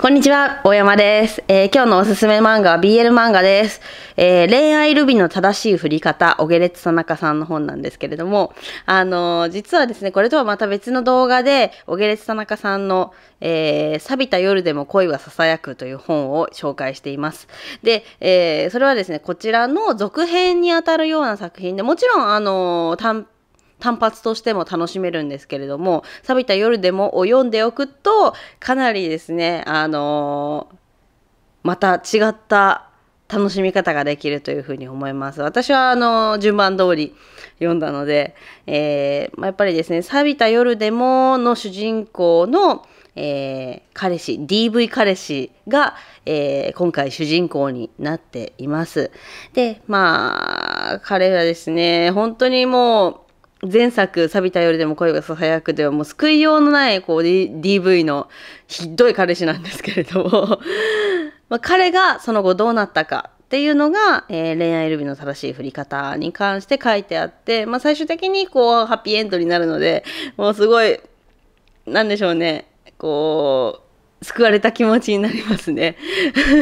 こんにちは、大山です、えー、今日のおすすめ漫画は BL 漫画です。えー、恋愛ルビの正しい振り方、オゲレツツ田中さんの本なんですけれども、あのー、実はですね、これとはまた別の動画で、オゲレツツ田中さんの、えー、錆びた夜でも恋は囁くという本を紹介しています。で、えー、それはですね、こちらの続編にあたるような作品で、もちろん、あのー、単発としても楽しめるんですけれども「錆びた夜でも」を読んでおくとかなりですねあのー、また違った楽しみ方ができるというふうに思います。私はあの順番通り読んだので、えー、まあ、やっぱりですね「錆びた夜でも」の主人公の、えー、彼氏 DV 彼氏が、えー、今回主人公になっています。でまあ彼はですね本当にもう前作「錆びた夜でも恋がささやく」ではもう救いようのないこう、D、v のひどい彼氏なんですけれども ま彼がその後どうなったかっていうのが、えー、恋愛ルビの正しい振り方に関して書いてあって、まあ、最終的にこうハッピーエンドになるのでもうすごいなんでしょうねこう救われた気持ちになりますね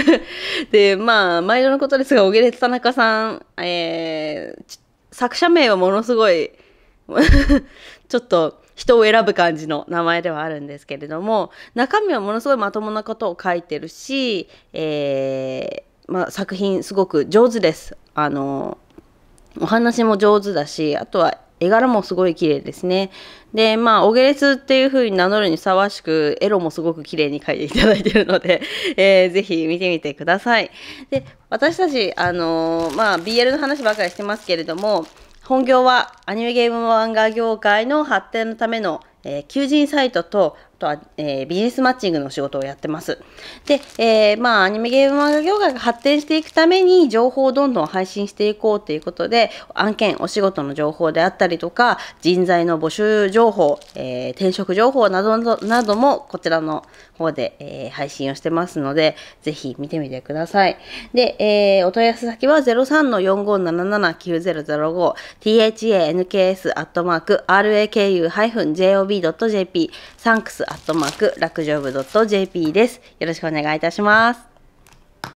で、まあ、毎度のことですが、小暮田中さん、えー、作者名はものすごい ちょっと人を選ぶ感じの名前ではあるんですけれども中身はものすごいまともなことを書いてるし、えー、まあ、作品すごく上手です。あのお話も上手だしあとは絵柄もすごい綺麗ですね。で、まあ、オゲレスっていう風に名乗るにふさわしく、エロもすごく綺麗に描いていただいているので、えー、ぜひ見てみてください。で、私たち、あのー、まあ、BL の話ばかりしてますけれども、本業はアニメゲーム漫画業界の発展のための、え求人サイトととは、えー、ビジネスマッチングの仕事をやってます。で、えー、まあ、アニメゲーム漫画業界が発展していくために情報をどんどん配信していこうということで、案件、お仕事の情報であったりとか、人材の募集情報、えー、転職情報などなどもこちらの方で、え配信をしてますので、ぜひ見てみてください。で、えお問い合わせ先は03-4577-9005 thanks.raku-job.jp サンクスアットマーク、楽丈夫 .jp です。よろしくお願いいたします。